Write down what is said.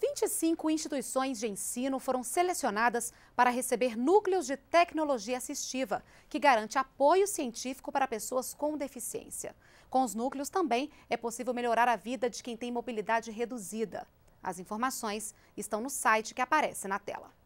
25 instituições de ensino foram selecionadas para receber núcleos de tecnologia assistiva, que garante apoio científico para pessoas com deficiência. Com os núcleos também é possível melhorar a vida de quem tem mobilidade reduzida. As informações estão no site que aparece na tela.